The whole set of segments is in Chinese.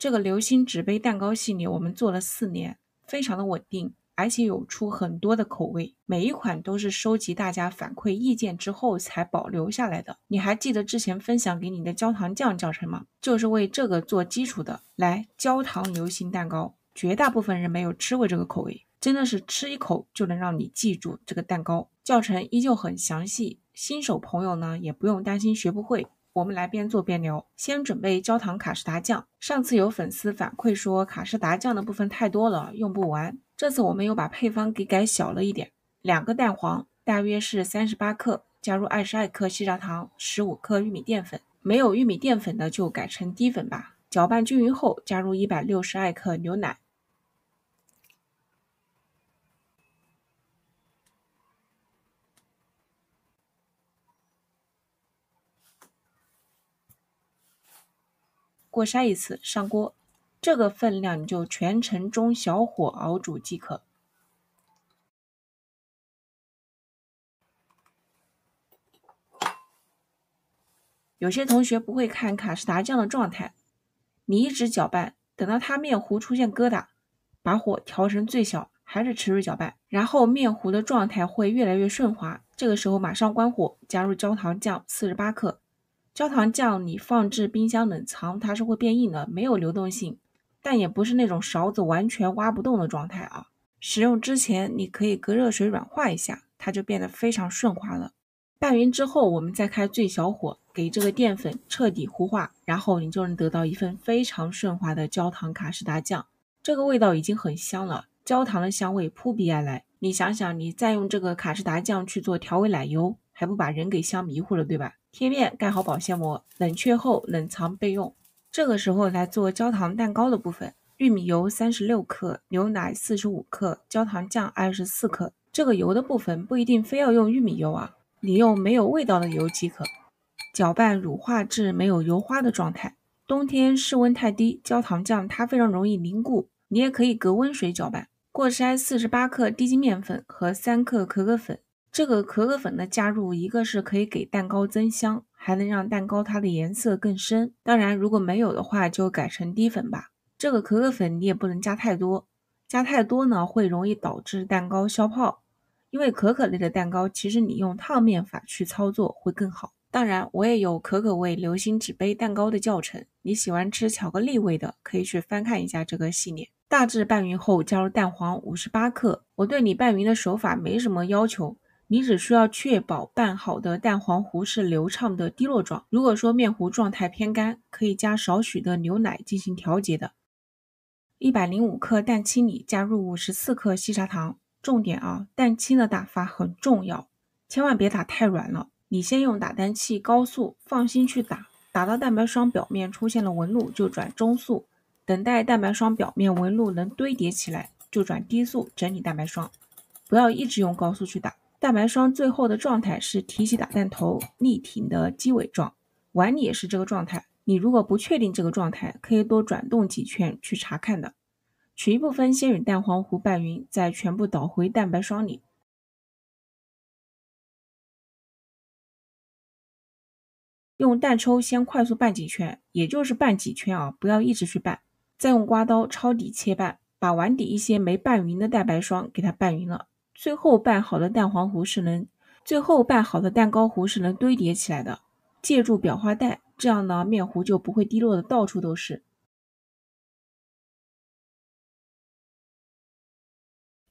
这个流心纸杯蛋糕系列我们做了四年，非常的稳定，而且有出很多的口味，每一款都是收集大家反馈意见之后才保留下来的。你还记得之前分享给你的焦糖酱教程吗？就是为这个做基础的。来，焦糖流心蛋糕，绝大部分人没有吃过这个口味，真的是吃一口就能让你记住这个蛋糕。教程依旧很详细，新手朋友呢也不用担心学不会。我们来边做边聊。先准备焦糖卡仕达酱。上次有粉丝反馈说卡仕达酱的部分太多了，用不完。这次我们又把配方给改小了一点。两个蛋黄，大约是三十八克，加入二十二克细砂糖，十五克玉米淀粉。没有玉米淀粉的就改成低粉吧。搅拌均匀后，加入一百六十二克牛奶。过筛一次，上锅。这个分量你就全程中小火熬煮即可。有些同学不会看卡仕达酱的状态，你一直搅拌，等到它面糊出现疙瘩，把火调成最小，还是持续搅拌，然后面糊的状态会越来越顺滑。这个时候马上关火，加入焦糖酱四十八克。焦糖酱你放置冰箱冷藏，它是会变硬的，没有流动性，但也不是那种勺子完全挖不动的状态啊。使用之前你可以隔热水软化一下，它就变得非常顺滑了。拌匀之后，我们再开最小火给这个淀粉彻底糊化，然后你就能得到一份非常顺滑的焦糖卡仕达酱。这个味道已经很香了，焦糖的香味扑鼻而来。你想想，你再用这个卡仕达酱去做调味奶油，还不把人给香迷糊了，对吧？贴面盖好保鲜膜，冷却后冷藏备用。这个时候来做焦糖蛋糕的部分：玉米油三十六克，牛奶四十五克，焦糖酱二十四克。这个油的部分不一定非要用玉米油啊，你用没有味道的油即可。搅拌乳化至没有油花的状态。冬天室温太低，焦糖酱它非常容易凝固，你也可以隔温水搅拌。过筛四十八克低筋面粉和三克可可粉。这个可可粉的加入一个是可以给蛋糕增香，还能让蛋糕它的颜色更深。当然，如果没有的话，就改成低粉吧。这个可可粉你也不能加太多，加太多呢会容易导致蛋糕消泡。因为可可类的蛋糕，其实你用烫面法去操作会更好。当然，我也有可可味流心纸杯蛋糕的教程，你喜欢吃巧克力味的，可以去翻看一下这个系列。大致拌匀后，加入蛋黄五十八克。我对你拌匀的手法没什么要求。你只需要确保拌好的蛋黄糊是流畅的滴落状。如果说面糊状态偏干，可以加少许的牛奶进行调节的。一百零五克蛋清里加入五十四克细砂糖。重点啊，蛋清的打发很重要，千万别打太软了。你先用打蛋器高速，放心去打，打到蛋白霜表面出现了纹路就转中速，等待蛋白霜表面纹路能堆叠起来就转低速整理蛋白霜，不要一直用高速去打。蛋白霜最后的状态是提起打蛋头立挺的鸡尾状，碗里也是这个状态。你如果不确定这个状态，可以多转动几圈去查看的。取一部分先与蛋黄糊拌匀，再全部倒回蛋白霜里。用蛋抽先快速拌几圈，也就是拌几圈啊，不要一直去拌。再用刮刀抄底切拌，把碗底一些没拌匀的蛋白霜给它拌匀了。最后拌好的蛋黄糊是能，最后拌好的蛋糕糊是能堆叠起来的，借助裱花袋，这样呢面糊就不会滴落的到处都是。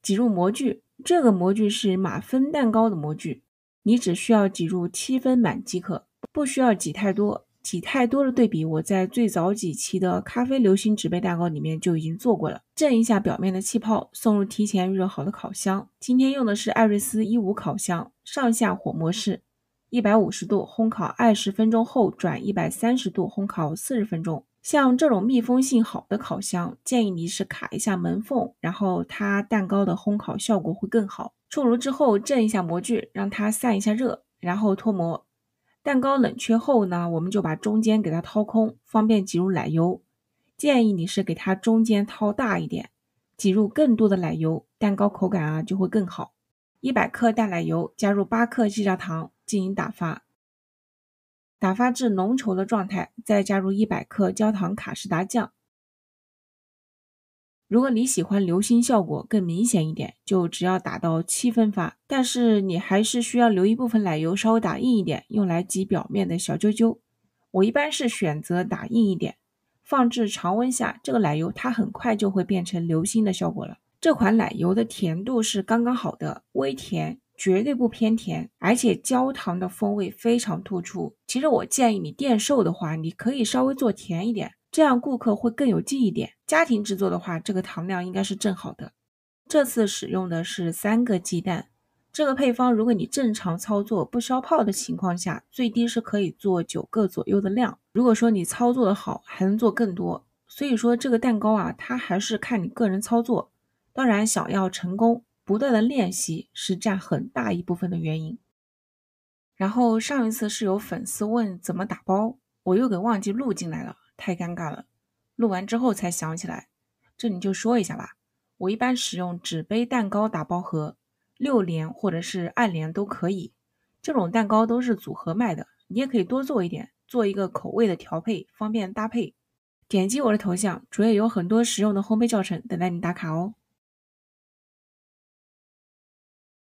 挤入模具，这个模具是马芬蛋糕的模具，你只需要挤入七分满即可，不需要挤太多。挤太多的对比，我在最早几期的咖啡流心纸杯蛋糕里面就已经做过了。震一下表面的气泡，送入提前预热好的烤箱。今天用的是艾瑞斯一五烤箱，上下火模式，一百五十度烘烤二十分钟后转一百三十度烘烤四十分钟。像这种密封性好的烤箱，建议你是卡一下门缝，然后它蛋糕的烘烤效果会更好。出炉之后震一下模具，让它散一下热，然后脱模。蛋糕冷却后呢，我们就把中间给它掏空，方便挤入奶油。建议你是给它中间掏大一点，挤入更多的奶油，蛋糕口感啊就会更好。一百克淡奶油加入八克细砂糖进行打发，打发至浓稠的状态，再加入一百克焦糖卡仕达酱。如果你喜欢流星效果更明显一点，就只要打到七分发。但是你还是需要留一部分奶油稍微打硬一点，用来挤表面的小啾啾。我一般是选择打硬一点，放置常温下，这个奶油它很快就会变成流星的效果了。这款奶油的甜度是刚刚好的，微甜，绝对不偏甜，而且焦糖的风味非常突出。其实我建议你店售的话，你可以稍微做甜一点。这样顾客会更有记忆点。家庭制作的话，这个糖量应该是正好的。这次使用的是三个鸡蛋。这个配方如果你正常操作不消泡的情况下，最低是可以做九个左右的量。如果说你操作的好，还能做更多。所以说这个蛋糕啊，它还是看你个人操作。当然，想要成功，不断的练习是占很大一部分的原因。然后上一次是有粉丝问怎么打包，我又给忘记录进来了。太尴尬了，录完之后才想起来，这里就说一下吧。我一般使用纸杯蛋糕打包盒，六连或者是二连都可以。这种蛋糕都是组合卖的，你也可以多做一点，做一个口味的调配，方便搭配。点击我的头像，主页有很多实用的烘焙教程，等待你打卡哦。